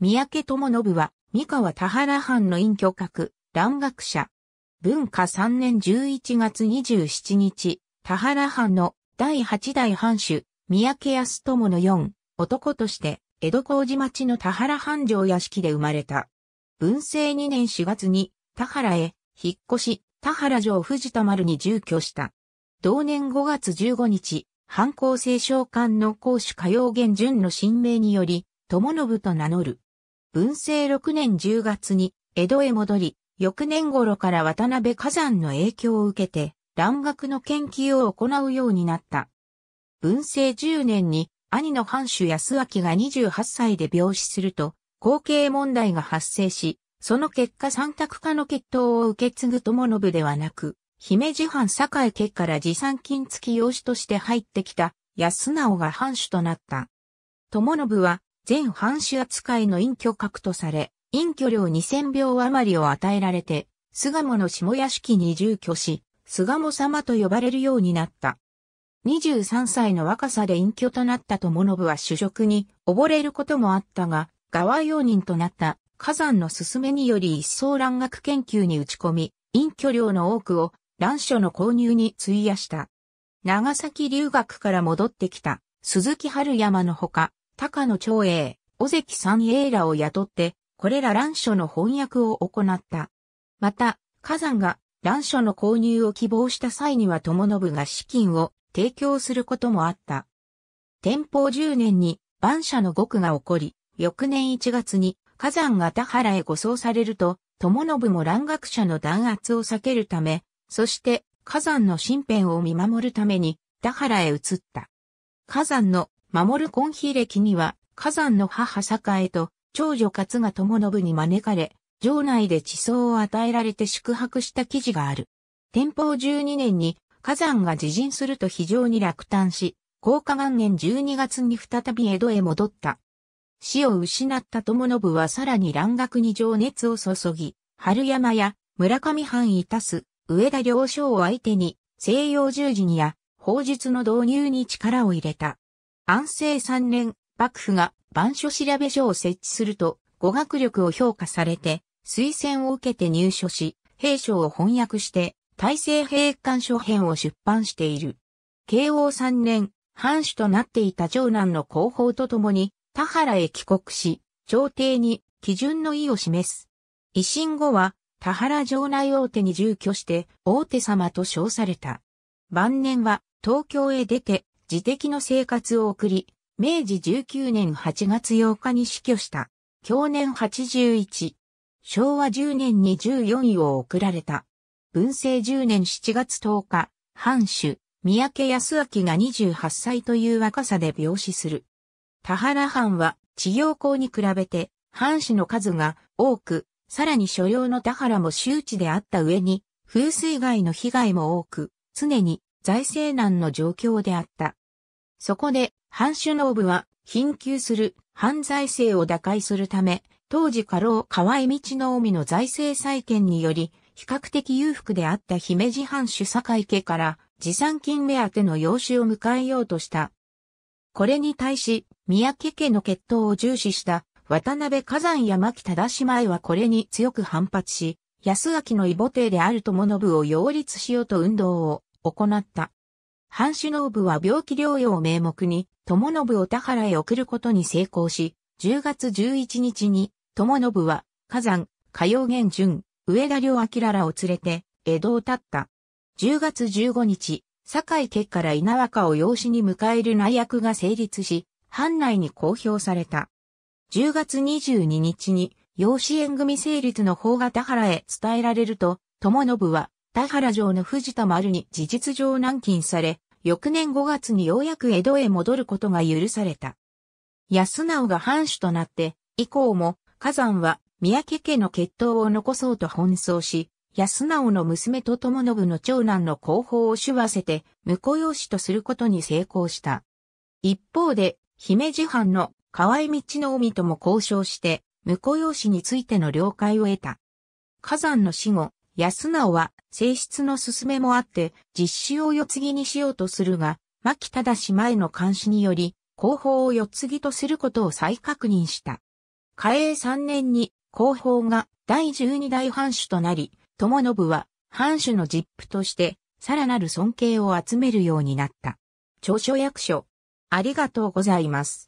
三宅智信は、三河田原藩の隠居閣、蘭学者。文化3年11月27日、田原藩の第8代藩主、三宅康友の4、男として、江戸事町の田原藩城屋敷で生まれた。文政2年4月に、田原へ、引っ越し、田原城藤田丸に住居した。同年5月15日、藩抗青召官の公主歌謡元順の新名により、友信と名乗る。文政6年10月に江戸へ戻り、翌年頃から渡辺火山の影響を受けて、蘭学の研究を行うようになった。文政10年に兄の藩主安明が28歳で病死すると、後継問題が発生し、その結果三択化の決闘を受け継ぐ友信ではなく、姫路藩堺家から持参金付き養子として入ってきた安直が藩主となった。友信は全藩主扱いの隠居格とされ、隠居料2000秒余りを与えられて、菅野の下屋敷に住居し、菅野様と呼ばれるようになった。23歳の若さで隠居となった友信は主食に溺れることもあったが、側用人となった火山の勧めにより一層蘭学研究に打ち込み、隠居料の多くを蘭書の購入に費やした。長崎留学から戻ってきた鈴木春山のほか、高野長英、尾関三英らを雇って、これら乱書の翻訳を行った。また、火山が乱書の購入を希望した際には友信が資金を提供することもあった。天保10年に万社の獄が起こり、翌年1月に火山が田原へ護送されると、友信も乱学者の弾圧を避けるため、そして火山の身辺を見守るために田原へ移った。火山の守る根比歴には、火山の母栄と、長女勝が友信に招かれ、城内で地層を与えられて宿泊した記事がある。天保12年に火山が自陣すると非常に落胆し、高下元年12月に再び江戸へ戻った。死を失った友信はさらに蘭学に情熱を注ぎ、春山や村上藩いたす上田領将を相手に西洋十字にや法術の導入に力を入れた。安政三年、幕府が番所調べ所を設置すると、語学力を評価されて、推薦を受けて入所し、兵書を翻訳して、大政兵官書編を出版している。慶応三年、藩主となっていた長男の広報とともに、田原へ帰国し、朝廷に基準の意を示す。維新後は、田原城内大手に住居して、大手様と称された。晩年は、東京へ出て、自適の生活を送り、明治19年8月8日に死去した。去年81。昭和10年に14位を送られた。文政10年7月10日、藩主、三宅康明が28歳という若さで病死する。田原藩は治療校に比べて藩主の数が多く、さらに所領の田原も周知であった上に、風水害の被害も多く、常に財政難の状況であった。そこで、ハンシュノーブは、貧窮する、犯罪性を打開するため、当時過労河井道の海の財政再建により、比較的裕福であった姫路藩主堺家から、持参金目当ての養子を迎えようとした。これに対し、三宅家の決闘を重視した渡辺火山や牧忠姉妹はこれに強く反発し、安明の異母帝である友信を擁立しようと運動を行った。藩主の部は病気療養を名目に、友信を田原へ送ることに成功し、10月11日に、友信は、火山、火曜元順、上田良明らを連れて、江戸を立った。10月15日、堺家から稲若を養子に迎える内役が成立し、藩内に公表された。10月22日に、養子縁組成立の法が田原へ伝えられると、友信は、田原城の藤田丸に事実上軟禁され、翌年5月にようやく江戸へ戻ることが許された。安直が藩主となって、以降も、火山は三宅家の血統を残そうと奔走し、安直の娘と友信の長男の後方を手わせて、婿養子とすることに成功した。一方で、姫路藩の河合道の海とも交渉して、婿養子についての了解を得た。火山の死後、安直は性質の進めもあって実施を四次にしようとするが、牧忠氏前の監視により、後方を四次とすることを再確認した。嘉永3年に後方が第12代藩主となり、友信は藩主の実父として、さらなる尊敬を集めるようになった。著書役所。ありがとうございます。